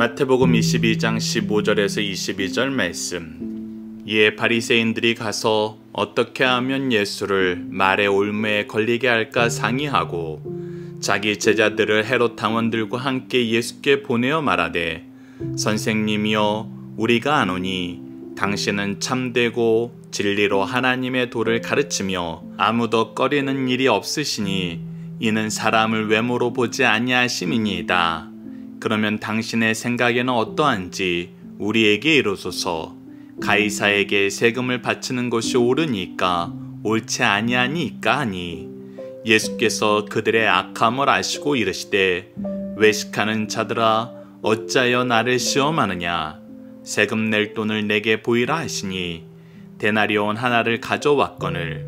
마태복음 22장 15절에서 22절 말씀. 이에 바리새인들이 가서 어떻게 하면 예수를 말의 올무에 걸리게 할까 상의하고 자기 제자들을 헤롯 당원들과 함께 예수께 보내어 말하되 선생님이여 우리가 아노니 당신은 참되고 진리로 하나님의 도를 가르치며 아무도 꺼리는 일이 없으시니 이는 사람을 외모로 보지 아니하심이니이다. 그러면 당신의 생각에는 어떠한지 우리에게 이루소서 가이사에게 세금을 바치는 것이 옳으니까 옳지 아니하니까 하니 예수께서 그들의 악함을 아시고 이르시되 외식하는 자들아 어찌하여 나를 시험하느냐 세금 낼 돈을 내게 보이라 하시니 대나리온 하나를 가져왔거늘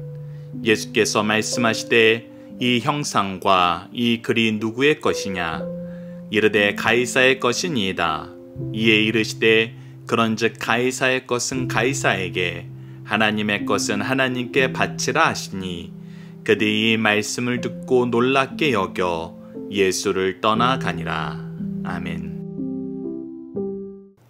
예수께서 말씀하시되 이 형상과 이 글이 누구의 것이냐 이르되 가이사의 것이니이다. 이에 이르시되 그런즉 가이사의 것은 가이사에게 하나님의 것은 하나님께 바치라 하시니 그들이 말씀을 듣고 놀랍게 여겨 예수를 떠나가니라. 아멘.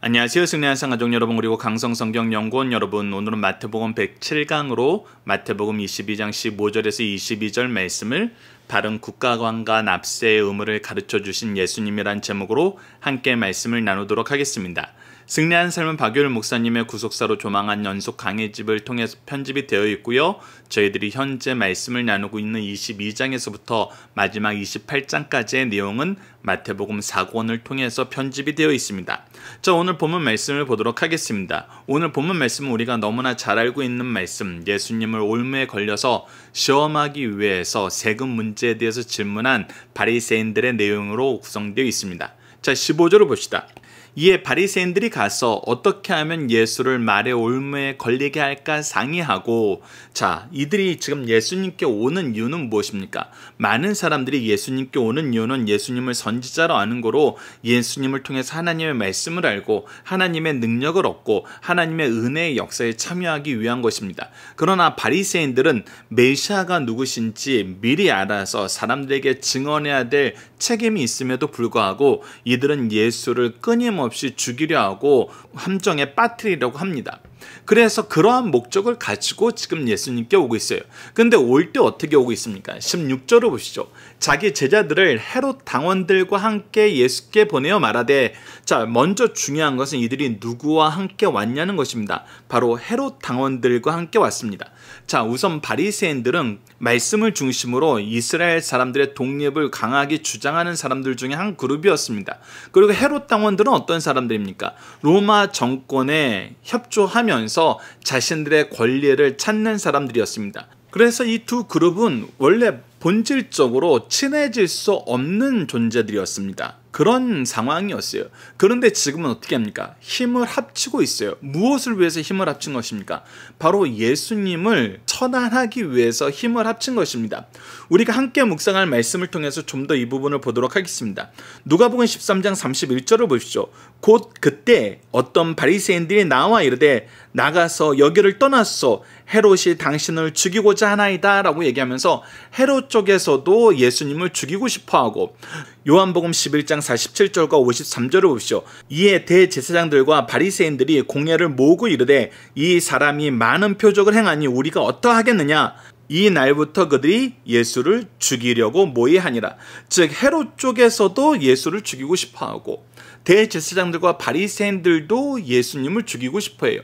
안녕하세요. 승리한 상가족 여러분 그리고 강성성경연구원 여러분 오늘은 마태복음 107강으로 마태복음 22장 15절에서 22절 말씀을 바른 국가관과 납세의 의무를 가르쳐 주신 예수님이란 제목으로 함께 말씀을 나누도록 하겠습니다. 승리한 삶은 박효일 목사님의 구속사로 조망한 연속 강의집을 통해서 편집이 되어 있고요. 저희들이 현재 말씀을 나누고 있는 22장에서부터 마지막 28장까지의 내용은 마태복음 4권을 통해서 편집이 되어 있습니다. 자, 오늘 본문 말씀을 보도록 하겠습니다. 오늘 본문 말씀은 우리가 너무나 잘 알고 있는 말씀, 예수님을 올무에 걸려서 시험하기 위해서 세금 문제에 대해서 질문한 바리새인들의 내용으로 구성되어 있습니다. 자, 15절을 봅시다. 이에 바리새인들이 가서 어떻게 하면 예수를 말의 올무에 걸리게 할까 상의하고 자 이들이 지금 예수님께 오는 이유는 무엇입니까? 많은 사람들이 예수님께 오는 이유는 예수님을 선지자로 아는 거로 예수님을 통해서 하나님의 말씀을 알고 하나님의 능력을 얻고 하나님의 은혜의 역사에 참여하기 위한 것입니다. 그러나 바리새인들은 메시아가 누구신지 미리 알아서 사람들에게 증언해야 될 책임이 있음에도 불구하고 이들은 예수를 끊임없이 없이 죽이려 하고 함정에 빠뜨리려고 합니다. 그래서 그러한 목적을 가지고 지금 예수님께 오고 있어요. 근데 올 때 어떻게 오고 있습니까? 16절을 보시죠. 자기 제자들을 헤롯 당원들과 함께 예수께 보내어 말하되 자, 먼저 중요한 것은 이들이 누구와 함께 왔냐는 것입니다. 바로 헤롯 당원들과 함께 왔습니다. 자, 우선 바리새인들은 말씀을 중심으로 이스라엘 사람들의 독립을 강하게 주장하는 사람들 중에 한 그룹이었습니다. 그리고 헤롯 당원들은 어떤 사람들입니까? 로마 정권에 협조하며 하면서 자신들의 권리를 찾는 사람들이었습니다. 그래서 이 두 그룹은 원래 본질적으로 친해질 수 없는 존재들이었습니다. 그런 상황이었어요. 그런데 지금은 어떻게 합니까? 힘을 합치고 있어요. 무엇을 위해서 힘을 합친 것입니까? 바로 예수님을 천안하기 위해서 힘을 합친 것입니다. 우리가 함께 묵상할 말씀을 통해서 좀 더 이 부분을 보도록 하겠습니다. 누가복음 13장 31절을 보십시오. 곧 그때 어떤 바리새인들이 나와 이르되 나가서 여기를 떠났소 헤롯이 당신을 죽이고자 하나이다 라고 얘기하면서 헤롯 쪽에서도 예수님을 죽이고 싶어하고 요한복음 11장 47절과 53절을 봅시오. 이에 대제사장들과 바리새인들이 공예를 모으고 이르되 이 사람이 많은 표적을 행하니 우리가 어떠하겠느냐 이 날부터 그들이 예수를 죽이려고 모의하니라. 즉 헤롯 쪽에서도 예수를 죽이고 싶어하고 대제사장들과 바리새인들도 예수님을 죽이고 싶어해요.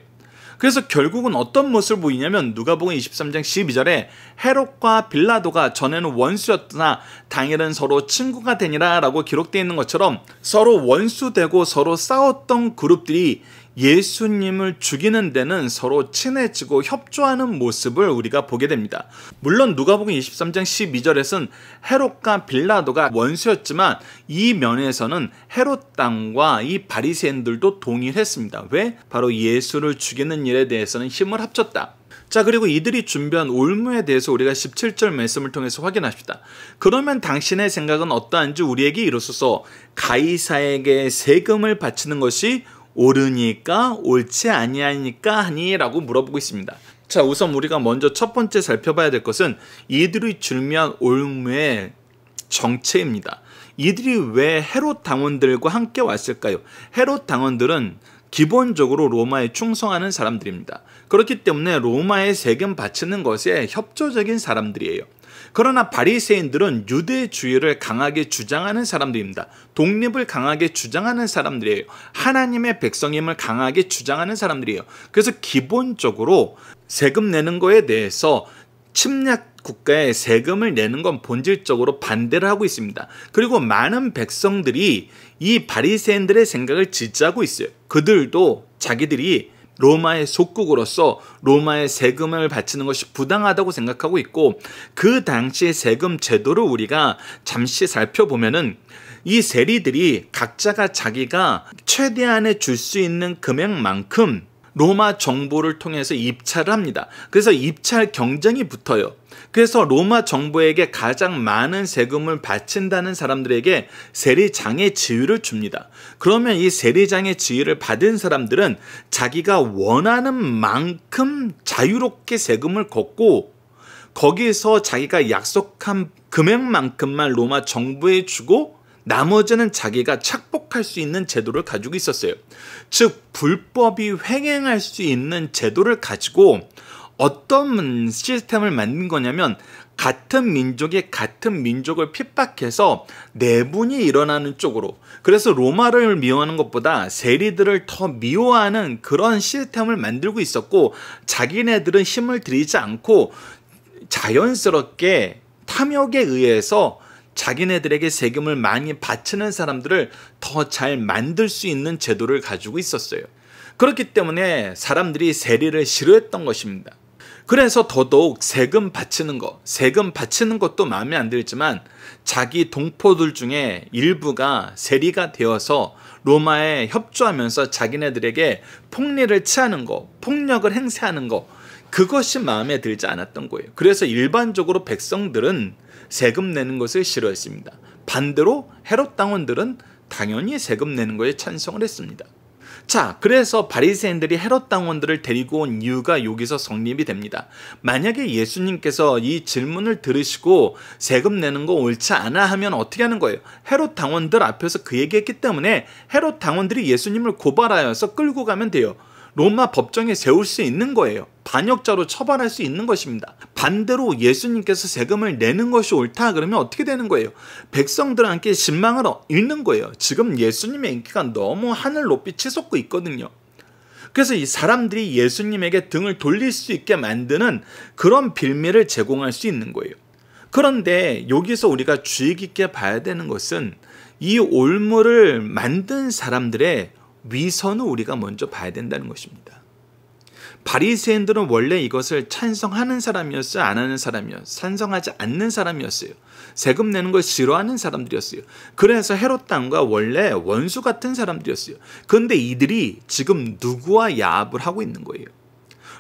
그래서 결국은 어떤 모습을 보이냐면 누가복음 23장 12절에 헤롯과 빌라도가 전에는 원수였으나 당일은 서로 친구가 되니라라고 기록되어 있는 것처럼 서로 원수되고 서로 싸웠던 그룹들이 예수님을 죽이는 데는 서로 친해지고 협조하는 모습을 우리가 보게 됩니다. 물론 누가복음 23장 1 2절에선 헤롯과 빌라도가 원수였지만 이 면에서는 헤롯 땅과 이 바리새인들도 동일했습니다. 왜? 바로 예수를 죽이는 일에 대해서는 힘을 합쳤다. 자, 그리고 이들이 준비한 올무에 대해서 우리가 17절 말씀을 통해서 확인합시다. 그러면 당신의 생각은 어떠한지 우리에게 이로써 가이사에게 세금을 바치는 것이 옳으니까 옳지 아니하니까 하니라고 물어보고 있습니다. 자, 우선 우리가 먼저 첫 번째 살펴봐야 될 것은 이들이 줄면 올무의 정체입니다. 이들이 왜 헤롯 당원들과 함께 왔을까요? 헤롯 당원들은 기본적으로 로마에 충성하는 사람들입니다. 그렇기 때문에 로마에 세금 바치는 것에 협조적인 사람들이에요. 그러나 바리새인들은 유대주의를 강하게 주장하는 사람들입니다. 독립을 강하게 주장하는 사람들이에요. 하나님의 백성임을 강하게 주장하는 사람들이에요. 그래서 기본적으로 세금 내는 거에 대해서 침략 국가에 세금을 내는 건 본질적으로 반대를 하고 있습니다. 그리고 많은 백성들이 이 바리새인들의 생각을 지지하고 있어요. 그들도 자기들이 로마의 속국으로서 로마의 세금을 바치는 것이 부당하다고 생각하고 있고 그 당시의 세금 제도를 우리가 잠시 살펴보면은 이 세리들이 각자가 자기가 최대한에줄 수 있는 금액만큼 로마 정보를 통해서 입찰을 합니다. 그래서 입찰 경쟁이 붙어요. 그래서 로마 정부에게 가장 많은 세금을 바친다는 사람들에게 세리장의 지위를 줍니다. 그러면 이 세리장의 지위를 받은 사람들은 자기가 원하는 만큼 자유롭게 세금을 걷고 거기서 자기가 약속한 금액만큼만 로마 정부에 주고 나머지는 자기가 착복할 수 있는 제도를 가지고 있었어요. 즉 불법이 횡행할 수 있는 제도를 가지고 어떤 시스템을 만든 거냐면 같은 민족이 같은 민족을 핍박해서 내분이 일어나는 쪽으로 그래서 로마를 미워하는 것보다 세리들을 더 미워하는 그런 시스템을 만들고 있었고 자기네들은 힘을 들이지 않고 자연스럽게 탐욕에 의해서 자기네들에게 세금을 많이 바치는 사람들을 더 잘 만들 수 있는 제도를 가지고 있었어요. 그렇기 때문에 사람들이 세리를 싫어했던 것입니다. 그래서 더더욱 세금 바치는 것, 세금 바치는 것도 마음에 안 들지만 자기 동포들 중에 일부가 세리가 되어서 로마에 협조하면서 자기네들에게 폭리를 취하는 것, 폭력을 행세하는 것, 그것이 마음에 들지 않았던 거예요. 그래서 일반적으로 백성들은 세금 내는 것을 싫어했습니다. 반대로 헤롯 당원들은 당연히 세금 내는 것에 찬성을 했습니다. 자, 그래서 바리새인들이 헤롯 당원들을 데리고 온 이유가 여기서 성립이 됩니다. 만약에 예수님께서 이 질문을 들으시고 세금 내는 거 옳지 않아 하면 어떻게 하는 거예요? 헤롯 당원들 앞에서 그 얘기했기 때문에 헤롯 당원들이 예수님을 고발하여서 끌고 가면 돼요. 로마 법정에 세울 수 있는 거예요. 반역자로 처벌할 수 있는 것입니다. 반대로 예수님께서 세금을 내는 것이 옳다 그러면 어떻게 되는 거예요? 백성들한테 신망을 잃는 거예요. 지금 예수님의 인기가 너무 하늘 높이 치솟고 있거든요. 그래서 이 사람들이 예수님에게 등을 돌릴 수 있게 만드는 그런 빌미를 제공할 수 있는 거예요. 그런데 여기서 우리가 주의 깊게 봐야 되는 것은 이 올무를 만든 사람들의 위선을 우리가 먼저 봐야 된다는 것입니다. 바리새인들은 원래 이것을 찬성하는 사람이었어요, 안 하는 사람이었어요, 찬성하지 않는 사람이었어요. 세금 내는 걸 싫어하는 사람들이었어요. 그래서 헤롯 땅과 원래 원수 같은 사람들이었어요. 그런데 이들이 지금 누구와 야합을 하고 있는 거예요.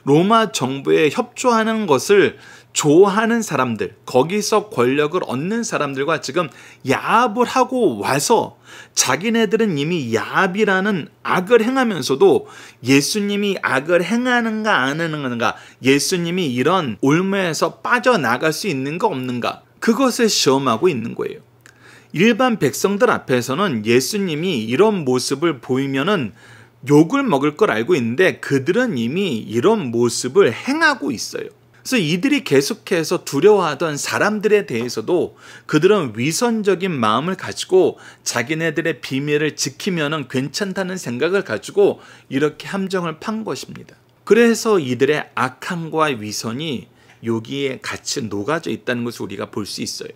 로마 정부에 협조하는 것을 좋아하는 사람들, 거기서 권력을 얻는 사람들과 지금 야합을 하고 와서 자기네들은 이미 야합이라는 악을 행하면서도 예수님이 악을 행하는가 안 하는가, 예수님이 이런 올무에서 빠져나갈 수 있는가 없는가, 그것을 시험하고 있는 거예요. 일반 백성들 앞에서는 예수님이 이런 모습을 보이면은 욕을 먹을 걸 알고 있는데 그들은 이미 이런 모습을 행하고 있어요. 그래서 이들이 계속해서 두려워하던 사람들에 대해서도 그들은 위선적인 마음을 가지고 자기네들의 비밀을 지키면 괜찮다는 생각을 가지고 이렇게 함정을 판 것입니다. 그래서 이들의 악함과 위선이 여기에 같이 녹아져 있다는 것을 우리가 볼 수 있어요.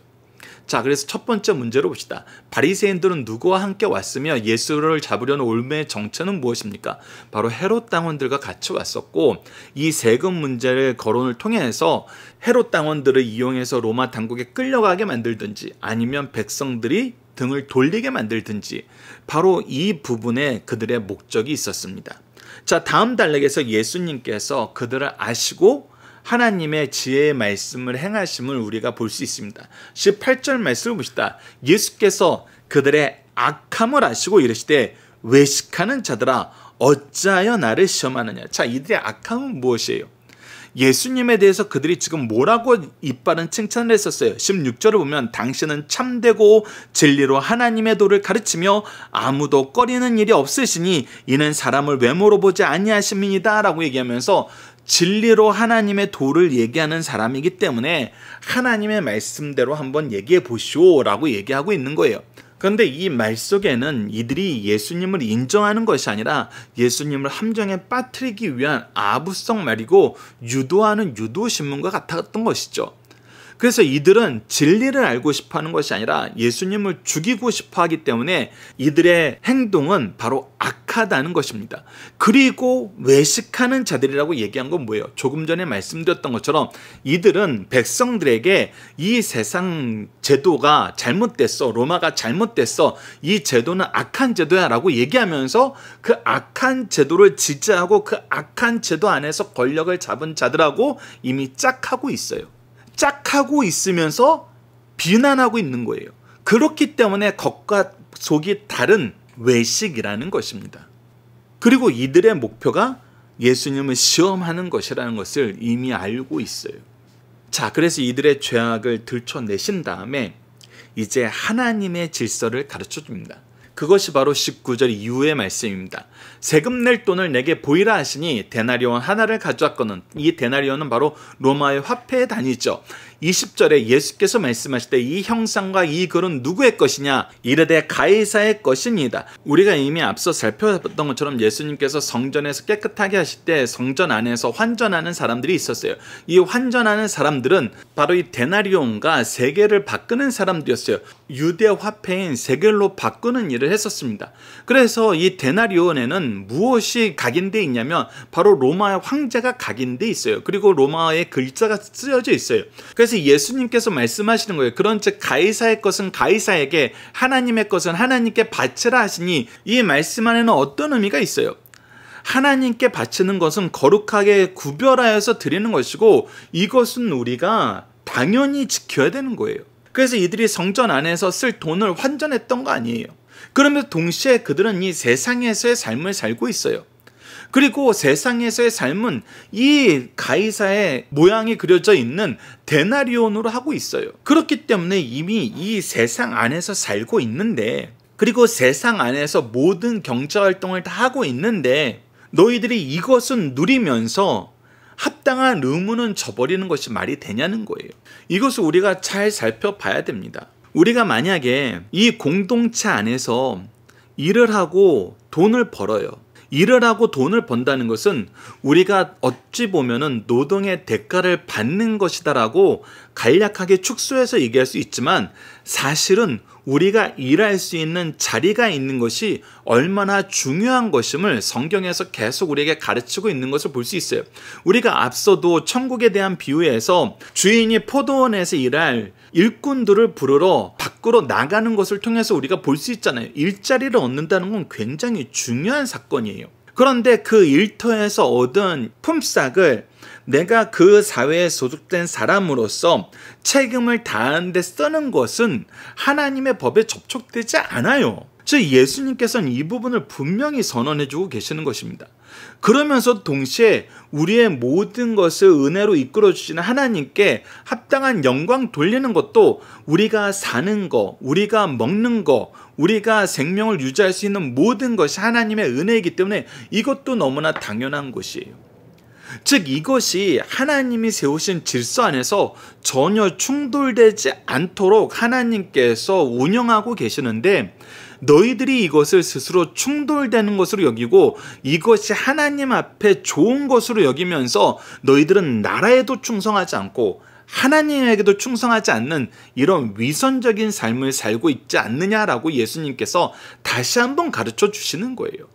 자, 그래서 첫 번째 문제로 봅시다. 바리새인들은 누구와 함께 왔으며 예수를 잡으려는 올매의 정체는 무엇입니까? 바로 헤롯 당원들과 같이 왔었고 이 세금 문제를 거론을 통해서 헤롯 당원들을 이용해서 로마 당국에 끌려가게 만들든지 아니면 백성들이 등을 돌리게 만들든지 바로 이 부분에 그들의 목적이 있었습니다. 자, 다음 달락에서 예수님께서 그들을 아시고 하나님의 지혜의 말씀을 행하심을 우리가 볼 수 있습니다. 18절 말씀을 봅시다. 예수께서 그들의 악함을 아시고 이르시되 외식하는 자들아 어찌하여 나를 시험하느냐. 자, 이들의 악함은 무엇이에요? 예수님에 대해서 그들이 지금 뭐라고 이빨은 칭찬을 했었어요. 16절을 보면 당신은 참되고 진리로 하나님의 도를 가르치며 아무도 꺼리는 일이 없으시니 이는 사람을 외모로 보지 아니하심이니다라고 얘기하면서 진리로 하나님의 도를 얘기하는 사람이기 때문에 하나님의 말씀대로 한번 얘기해 보시오라고 얘기하고 있는 거예요. 그런데 이 말 속에는 이들이 예수님을 인정하는 것이 아니라 예수님을 함정에 빠뜨리기 위한 아부성 말이고 유도하는 유도신문과 같았던 것이죠. 그래서 이들은 진리를 알고 싶어 하는 것이 아니라 예수님을 죽이고 싶어 하기 때문에 이들의 행동은 바로 악하다는 것입니다. 그리고 외식하는 자들이라고 얘기한 건 뭐예요? 조금 전에 말씀드렸던 것처럼 이들은 백성들에게 이 세상 제도가 잘못됐어. 로마가 잘못됐어. 이 제도는 악한 제도야 라고 얘기하면서 그 악한 제도를 지지하고 그 악한 제도 안에서 권력을 잡은 자들하고 이미 짝하고 있어요. 짝하고 있으면서 비난하고 있는 거예요. 그렇기 때문에 겉과 속이 다른 외식이라는 것입니다. 그리고 이들의 목표가 예수님을 시험하는 것이라는 것을 이미 알고 있어요. 자, 그래서 이들의 죄악을 들춰내신 다음에 이제 하나님의 질서를 가르쳐 줍니다. 그것이 바로 19절 이후의 말씀입니다. 세금 낼 돈을 내게 보이라 하시니 데나리온 하나를 가져왔거는 이 데나리온은 바로 로마의 화폐의 단위죠. 20절에 예수께서 말씀하실 때 이 형상과 이 글은 누구의 것이냐? 이르되 가이사의 것입니다. 우리가 이미 앞서 살펴봤던 것처럼 예수님께서 성전에서 깨끗하게 하실 때 성전 안에서 환전하는 사람들이 있었어요. 이 환전하는 사람들은 바로 이 데나리온과 세계를 바꾸는 사람들이었어요. 유대 화폐인 세겔로 바꾸는 일 정리를 했었습니다. 그래서 이 데나리온에는 무엇이 각인되어 있냐면 바로 로마의 황제가 각인되어 있어요. 그리고 로마의 글자가 쓰여져 있어요. 그래서 예수님께서 말씀하시는 거예요. 그런즉 가이사의 것은 가이사에게 하나님의 것은 하나님께 바치라 하시니 이 말씀 안에는 어떤 의미가 있어요? 하나님께 바치는 것은 거룩하게 구별하여서 드리는 것이고 이것은 우리가 당연히 지켜야 되는 거예요. 그래서 이들이 성전 안에서 쓸 돈을 환전했던 거 아니에요. 그러면서 동시에 그들은 이 세상에서의 삶을 살고 있어요. 그리고 세상에서의 삶은 이 가이사의 모양이 그려져 있는 데나리온으로 하고 있어요. 그렇기 때문에 이미 이 세상 안에서 살고 있는데 그리고 세상 안에서 모든 경제 활동을 다 하고 있는데 너희들이 이것은 누리면서 합당한 의무는 저버리는 것이 말이 되냐는 거예요. 이것을 우리가 잘 살펴봐야 됩니다. 우리가 만약에 이 공동체 안에서 일을 하고 돈을 벌어요. 일을 하고 돈을 번다는 것은 우리가 어찌 보면은 노동의 대가를 받는 것이다라고 간략하게 축소해서 얘기할 수 있지만 사실은 우리가 일할 수 있는 자리가 있는 것이 얼마나 중요한 것임을 성경에서 계속 우리에게 가르치고 있는 것을 볼 수 있어요. 우리가 앞서도 천국에 대한 비유에서 주인이 포도원에서 일할 일꾼들을 부르러 밖으로 나가는 것을 통해서 우리가 볼 수 있잖아요. 일자리를 얻는다는 건 굉장히 중요한 사건이에요. 그런데 그 일터에서 얻은 품삯을 내가 그 사회에 소속된 사람으로서 책임을 다하는데 쓰는 것은 하나님의 법에 접촉되지 않아요. 즉 예수님께서는 이 부분을 분명히 선언해주고 계시는 것입니다. 그러면서 동시에 우리의 모든 것을 은혜로 이끌어주시는 하나님께 합당한 영광 돌리는 것도 우리가 사는 거, 우리가 먹는 거, 우리가 생명을 유지할 수 있는 모든 것이 하나님의 은혜이기 때문에 이것도 너무나 당연한 것이에요. 즉 이것이 하나님이 세우신 질서 안에서 전혀 충돌되지 않도록 하나님께서 운영하고 계시는데 너희들이 이것을 스스로 충돌되는 것으로 여기고 이것이 하나님 앞에 좋은 것으로 여기면서 너희들은 나라에도 충성하지 않고 하나님에게도 충성하지 않는 이런 위선적인 삶을 살고 있지 않느냐라고 예수님께서 다시 한번 가르쳐 주시는 거예요.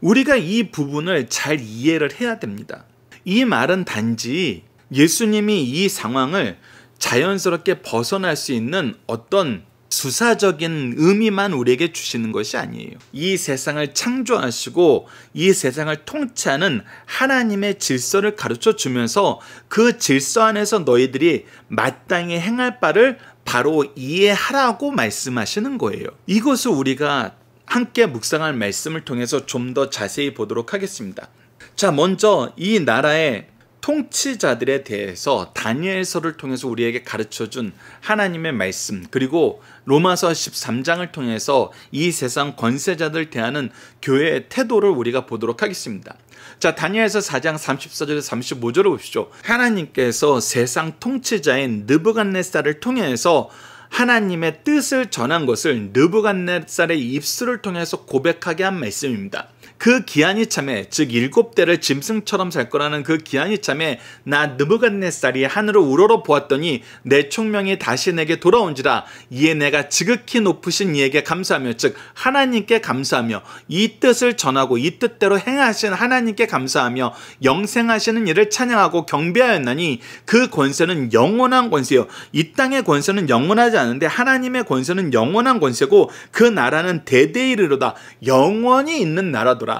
우리가 이 부분을 잘 이해를 해야 됩니다. 이 말은 단지 예수님이 이 상황을 자연스럽게 벗어날 수 있는 어떤 수사적인 의미만 우리에게 주시는 것이 아니에요. 이 세상을 창조하시고 이 세상을 통치하는 하나님의 질서를 가르쳐 주면서 그 질서 안에서 너희들이 마땅히 행할 바를 바로 이해하라고 말씀하시는 거예요. 이것을 우리가 함께 묵상할 말씀을 통해서 좀 더 자세히 보도록 하겠습니다. 자, 먼저 이 나라의 통치자들에 대해서 다니엘서를 통해서 우리에게 가르쳐 준 하나님의 말씀, 그리고 로마서 13장을 통해서 이 세상 권세자들 대하는 교회의 태도를 우리가 보도록 하겠습니다. 자, 다니엘서 4장 34절에서 35절을 보시죠. 하나님께서 세상 통치자인 느부갓네살을 통해서 하나님의 뜻을 전한 것을 느부갓네살의 입술을 통해서 고백하게 한 말씀입니다. 그 기한이 참에 즉 일곱 대를 짐승처럼 살 거라는 그 기한이 참에 나 느부갓네살이 하늘을 우러러 보았더니 내 총명이 다시 내게 돌아온지라 이에 내가 지극히 높으신 이에게 감사하며 즉 하나님께 감사하며 이 뜻을 전하고 이 뜻대로 행하신 하나님께 감사하며 영생하시는 이를 찬양하고 경배하였나니 그 권세는 영원한 권세요 이 땅의 권세는 영원하지 않은데 하나님의 권세는 영원한 권세고 그 나라는 대대이르로다 영원히 있는 나라더라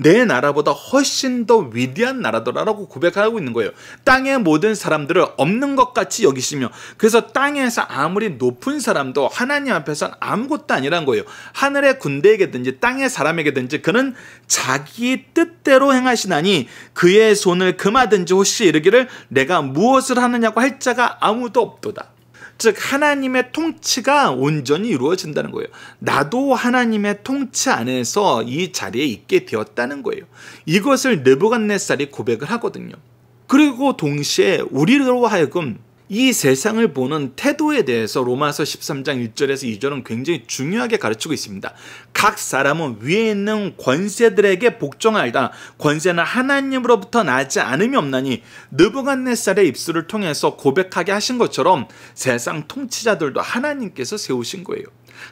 내 나라보다 훨씬 더 위대한 나라더라라고 고백하고 있는 거예요. 땅의 모든 사람들을 없는 것 같이 여기시며 그래서 땅에서 아무리 높은 사람도 하나님 앞에선 아무것도 아니란 거예요. 하늘의 군대에게든지 땅의 사람에게든지 그는 자기 뜻대로 행하시나니 그의 손을 금하든지 혹시 이르기를 내가 무엇을 하느냐고 할 자가 아무도 없도다. 즉 하나님의 통치가 온전히 이루어진다는 거예요. 나도 하나님의 통치 안에서 이 자리에 있게 되었다는 거예요. 이것을 느부갓네살이 고백을 하거든요. 그리고 동시에 우리로 하여금 이 세상을 보는 태도에 대해서 로마서 13장 1절에서 2절은 굉장히 중요하게 가르치고 있습니다. 각 사람은 위에 있는 권세들에게 복종하다 권세는 하나님으로부터 나지 않음이 없나니 느부갓네살의 입술을 통해서 고백하게 하신 것처럼 세상 통치자들도 하나님께서 세우신 거예요.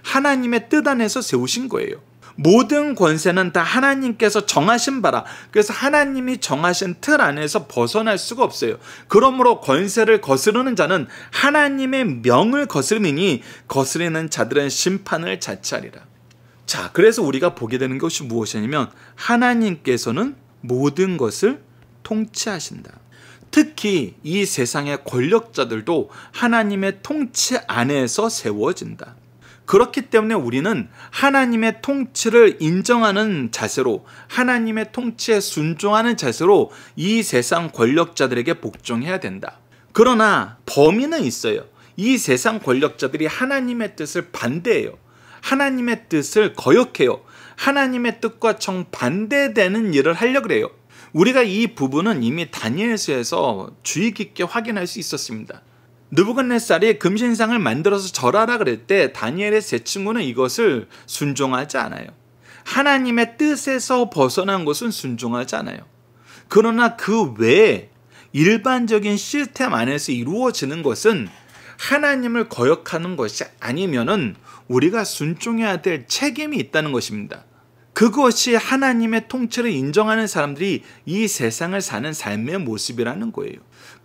하나님의 뜻 안에서 세우신 거예요. 모든 권세는 다 하나님께서 정하신 바라. 그래서 하나님이 정하신 틀 안에서 벗어날 수가 없어요. 그러므로 권세를 거스르는 자는 하나님의 명을 거스르니 거스르는 자들은 심판을 자치하리라. 자, 그래서 우리가 보게 되는 것이 무엇이냐면 하나님께서는 모든 것을 통치하신다. 특히 이 세상의 권력자들도 하나님의 통치 안에서 세워진다. 그렇기 때문에 우리는 하나님의 통치를 인정하는 자세로 하나님의 통치에 순종하는 자세로 이 세상 권력자들에게 복종해야 된다. 그러나 범위는 있어요. 이 세상 권력자들이 하나님의 뜻을 반대해요. 하나님의 뜻을 거역해요. 하나님의 뜻과 정반대되는 일을 하려 그래요. 우리가 이 부분은 이미 다니엘서에서 주의 깊게 확인할 수 있었습니다. 느부갓네살이 금신상을 만들어서 절하라 그럴 때 다니엘의 세 친구는 이것을 순종하지 않아요. 하나님의 뜻에서 벗어난 것은 순종하지 않아요. 그러나 그 외에 일반적인 시스템 안에서 이루어지는 것은 하나님을 거역하는 것이 아니면은 우리가 순종해야 될 책임이 있다는 것입니다. 그것이 하나님의 통치를 인정하는 사람들이 이 세상을 사는 삶의 모습이라는 거예요.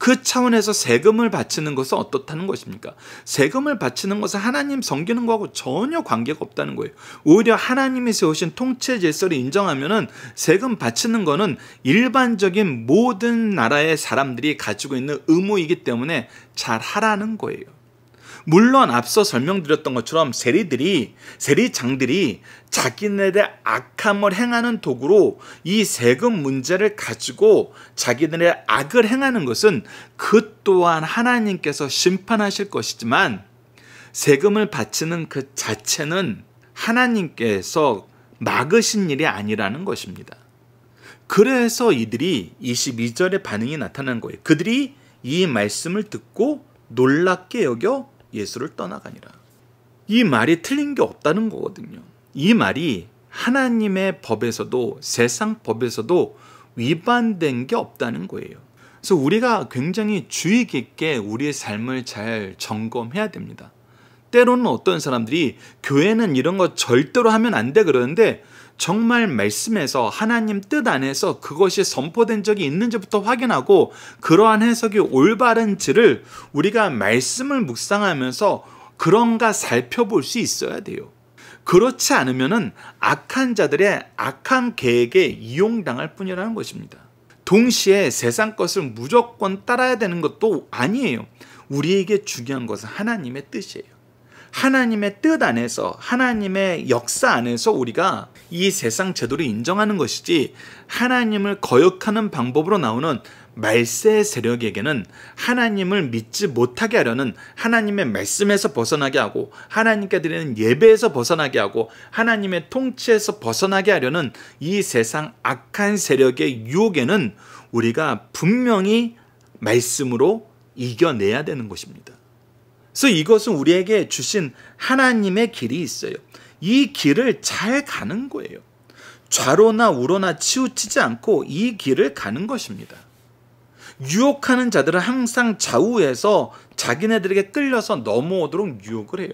그 차원에서 세금을 바치는 것은 어떻다는 것입니까? 세금을 바치는 것은 하나님 섬기는 거하고 전혀 관계가 없다는 거예요. 오히려 하나님이 세우신 통치 질서를 인정하면은 세금 바치는 거는 일반적인 모든 나라의 사람들이 가지고 있는 의무이기 때문에 잘 하라는 거예요. 물론 앞서 설명드렸던 것처럼 세리들이 세리장들이 자기네들 악함을 행하는 도구로 이 세금 문제를 가지고 자기들의 악을 행하는 것은 그 또한 하나님께서 심판하실 것이지만 세금을 바치는 그 자체는 하나님께서 막으신 일이 아니라는 것입니다. 그래서 이들이 22절의 반응이 나타난 거예요. 그들이 이 말씀을 듣고 놀랍게 여겨 예수를 떠나가니라. 이 말이 틀린 게 없다는 거거든요. 이 말이 하나님의 법에서도 세상 법에서도 위반된 게 없다는 거예요. 그래서 우리가 굉장히 주의 깊게 우리의 삶을 잘 점검해야 됩니다. 때로는 어떤 사람들이 교회는 이런 거 절대로 하면 안 돼 그러는데 정말 말씀에서 하나님 뜻 안에서 그것이 선포된 적이 있는지부터 확인하고 그러한 해석이 올바른지를 우리가 말씀을 묵상하면서 그런가 살펴볼 수 있어야 돼요. 그렇지 않으면은 악한 자들의 악한 계획에 이용당할 뿐이라는 것입니다. 동시에 세상 것을 무조건 따라야 되는 것도 아니에요. 우리에게 중요한 것은 하나님의 뜻이에요. 하나님의 뜻 안에서 하나님의 역사 안에서 우리가 이 세상 제도를 인정하는 것이지 하나님을 거역하는 방법으로 나오는 말세 세력에게는 하나님을 믿지 못하게 하려는 하나님의 말씀에서 벗어나게 하고 하나님께 드리는 예배에서 벗어나게 하고 하나님의 통치에서 벗어나게 하려는 이 세상 악한 세력의 유혹에는 우리가 분명히 말씀으로 이겨내야 되는 것입니다. 그래서 이것은 우리에게 주신 하나님의 길이 있어요. 이 길을 잘 가는 거예요. 좌로나 우로나 치우치지 않고 이 길을 가는 것입니다. 유혹하는 자들은 항상 좌우에서 자기네들에게 끌려서 넘어오도록 유혹을 해요.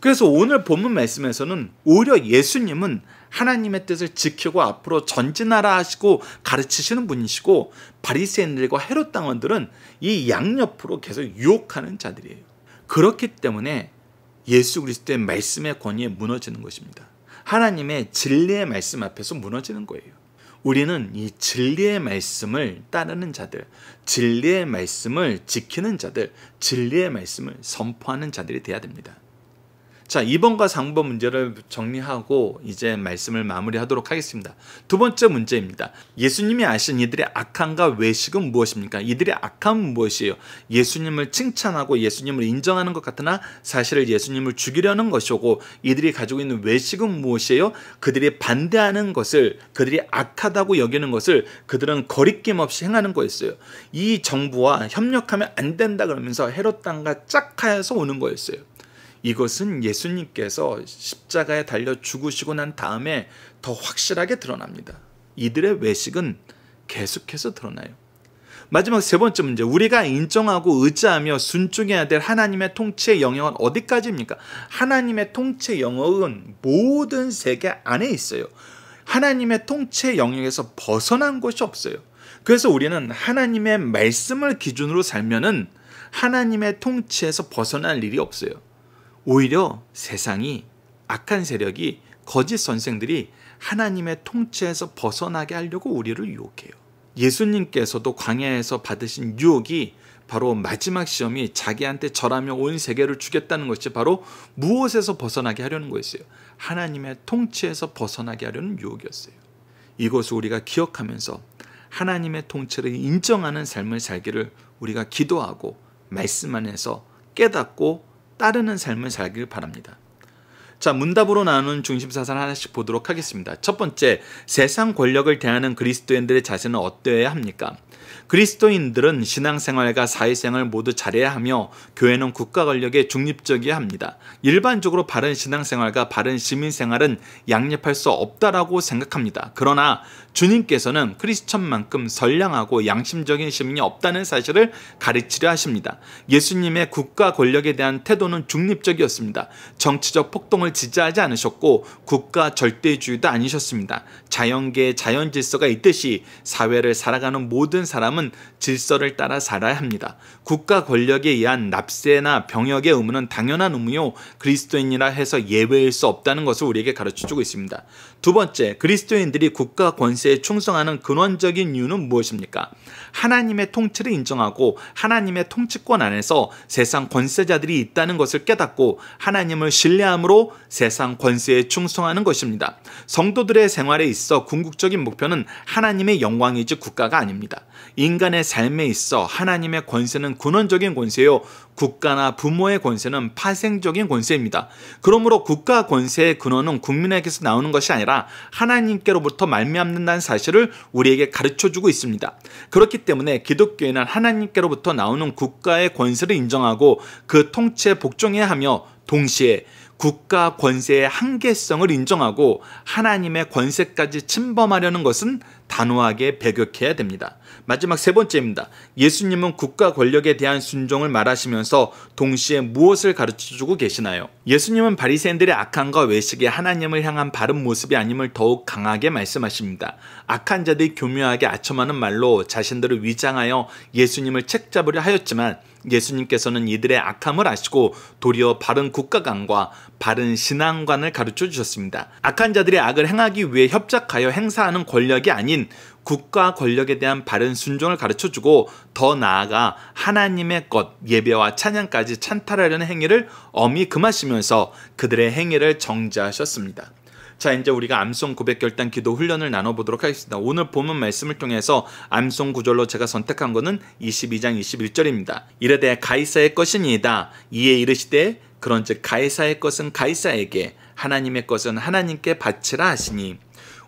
그래서 오늘 본문 말씀에서는 오히려 예수님은 하나님의 뜻을 지키고 앞으로 전진하라 하시고 가르치시는 분이시고 바리새인들과 헤롯 당원들은 이 양옆으로 계속 유혹하는 자들이에요. 그렇기 때문에 예수 그리스도의 말씀의 권위에 무너지는 것입니다. 하나님의 진리의 말씀 앞에서 무너지는 거예요. 우리는 이 진리의 말씀을 따르는 자들, 진리의 말씀을 지키는 자들, 진리의 말씀을 선포하는 자들이 되어야 됩니다. 자, 2번과 3번 문제를 정리하고 이제 말씀을 마무리하도록 하겠습니다. 두 번째 문제입니다. 예수님이 아신 이들의 악함과 외식은 무엇입니까? 이들의 악함은 무엇이에요? 예수님을 칭찬하고 예수님을 인정하는 것 같으나 사실을 예수님을 죽이려는 것이고 이들이 가지고 있는 외식은 무엇이에요? 그들이 반대하는 것을 그들이 악하다고 여기는 것을 그들은 거리낌 없이 행하는 거였어요. 이 정부와 협력하면 안 된다 그러면서 헤롯 당과 짝하여서 오는 거였어요. 이것은 예수님께서 십자가에 달려 죽으시고 난 다음에 더 확실하게 드러납니다. 이들의 외식은 계속해서 드러나요. 마지막 세 번째 문제. 우리가 인정하고 의지하며 순종해야 될 하나님의 통치의 영역은 어디까지입니까? 하나님의 통치의 영역은 모든 세계 안에 있어요. 하나님의 통치의 영역에서 벗어난 곳이 없어요. 그래서 우리는 하나님의 말씀을 기준으로 살면은 하나님의 통치에서 벗어날 일이 없어요. 오히려 세상이 악한 세력이 거짓 선생들이 하나님의 통치에서 벗어나게 하려고 우리를 유혹해요. 예수님께서도 광야에서 받으신 유혹이 바로 마지막 시험이 자기한테 절하며 온 세계를 주겠다는 것이 바로 무엇에서 벗어나게 하려는 거였어요. 하나님의 통치에서 벗어나게 하려는 유혹이었어요. 이것을 우리가 기억하면서 하나님의 통치를 인정하는 삶을 살기를 우리가 기도하고 말씀 안에서 깨닫고 따르는 삶을 살길 바랍니다. 자, 문답으로 나누는 중심사상 하나씩 보도록 하겠습니다. 첫 번째, 세상 권력을 대하는 그리스도인들의 자세는 어떠해야 합니까? 그리스도인들은 신앙생활과 사회생활 모두 잘해야 하며 교회는 국가 권력에 중립적이어야 합니다. 일반적으로 바른 신앙생활과 바른 시민생활은 양립할 수 없다라고 생각합니다. 그러나 주님께서는 크리스천만큼 선량하고 양심적인 시민이 없다는 사실을 가르치려 하십니다. 예수님의 국가 권력에 대한 태도는 중립적이었습니다. 정치적 폭동을 지지하지 않으셨고 국가 절대주의도 아니셨습니다. 자연계의 자연 질서가 있듯이 사회를 살아가는 모든 사람은 질서를 따라 살아야 합니다. 국가 권력에 의한 납세나 병역의 의무는 당연한 의무요 그리스도인이라 해서 예외일 수 없다는 것을 우리에게 가르쳐 주고 있습니다. 두 번째, 그리스도인들이 국가 권세에 충성하는 근원적인 이유는 무엇입니까? 하나님의 통치를 인정하고 하나님의 통치권 안에서 세상 권세자들이 있다는 것을 깨닫고 하나님을 신뢰함으로 세상 권세에 충성하는 것입니다. 성도들의 생활에 있어 궁극적인 목표는 하나님의 영광이지 국가가 아닙니다. 인간의 삶에 있어 하나님의 권세는 근원적인 권세요. 국가나 부모의 권세는 파생적인 권세입니다. 그러므로 국가 권세의 근원은 국민에게서 나오는 것이 아니라 하나님께로부터 말미암는다는 사실을 우리에게 가르쳐 주고 있습니다. 그렇기 때문에 기독교인은 하나님께로부터 나오는 국가의 권세를 인정하고 그 통치에 복종해야 하며 동시에 국가 권세의 한계성을 인정하고 하나님의 권세까지 침범하려는 것은 단호하게 배격해야 됩니다. 마지막 세 번째입니다. 예수님은 국가 권력에 대한 순종을 말하시면서 동시에 무엇을 가르쳐주고 계시나요? 예수님은 바리새인들의 악함과 외식에 하나님을 향한 바른 모습이 아님을 더욱 강하게 말씀하십니다. 악한 자들이 교묘하게 아첨하는 말로 자신들을 위장하여 예수님을 책잡으려 하였지만 예수님께서는 이들의 악함을 아시고 도리어 바른 국가관과 바른 신앙관을 가르쳐 주셨습니다. 악한 자들의 악을 행하기 위해 협작하여 행사하는 권력이 아닌 아닌 국가 권력에 대한 바른 순종을 가르쳐 주고 더 나아가 하나님의 것, 예배와 찬양까지 찬탈하려는 행위를 엄히 금하시면서 그들의 행위를 정지하셨습니다. 자, 이제 우리가 암송 고백 결단 기도 훈련을 나눠보도록 하겠습니다. 오늘 본문 말씀을 통해서 암송 구절로 제가 선택한 것은 22장 21절입니다. 이르되 가이사의 것이니이다. 이에 이르시되 그런즉 가이사의 것은 가이사에게 하나님의 것은 하나님께 바치라 하시니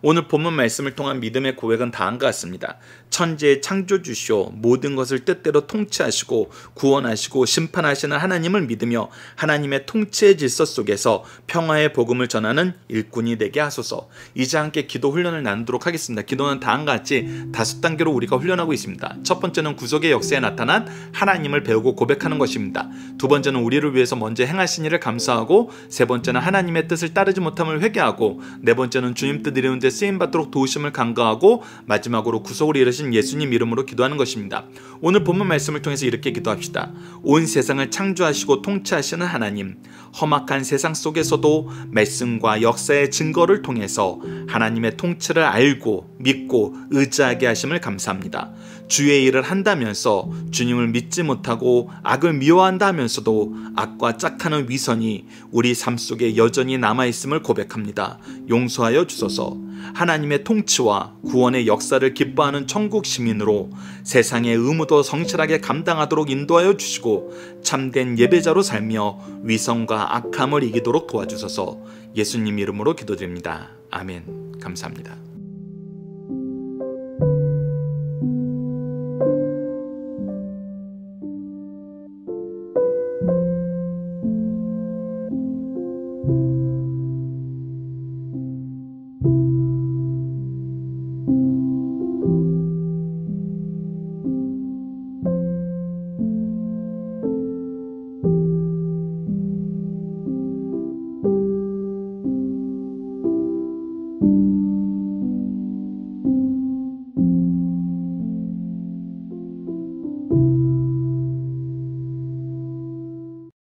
오늘 본문 말씀을 통한 믿음의 고백은 다음과 같습니다. 천지의 창조주시오 모든 것을 뜻대로 통치하시고 구원하시고 심판하시는 하나님을 믿으며 하나님의 통치의 질서 속에서 평화의 복음을 전하는 일꾼이 되게 하소서. 이제 함께 기도 훈련을 나누도록 하겠습니다. 기도는 다음과 같이 다섯 단계로 우리가 훈련하고 있습니다. 첫 번째는 구속의 역사에 나타난 하나님을 배우고 고백하는 것입니다. 두 번째는 우리를 위해서 먼저 행하신 일을 감사하고 세 번째는 하나님의 뜻을 따르지 못함을 회개하고 네 번째는 주님 뜻 이루는데 쓰임 받도록 도우심을 간과하고 마지막으로 구속을 이루시 되신 예수님 이름으로 기도하는 것입니다. 오늘 본문 말씀을 통해서 이렇게 기도합시다. 온 세상을 창조하시고 통치하시는 하나님, 험악한 세상 속에서도 말씀과 역사의 증거를 통해서 하나님의 통치를 알고 믿고 의지하게 하심을 감사합니다. 주의 일을 한다면서 주님을 믿지 못하고 악을 미워한다면서도 악과 짝하는 위선이 우리 삶 속에 여전히 남아있음을 고백합니다. 용서하여 주소서 하나님의 통치와 구원의 역사를 기뻐하는 천국 시민으로 세상의 의무도 성실하게 감당하도록 인도하여 주시고 참된 예배자로 살며 위선과 악함을 이기도록 도와주소서 예수님 이름으로 기도드립니다. 아멘. 감사합니다.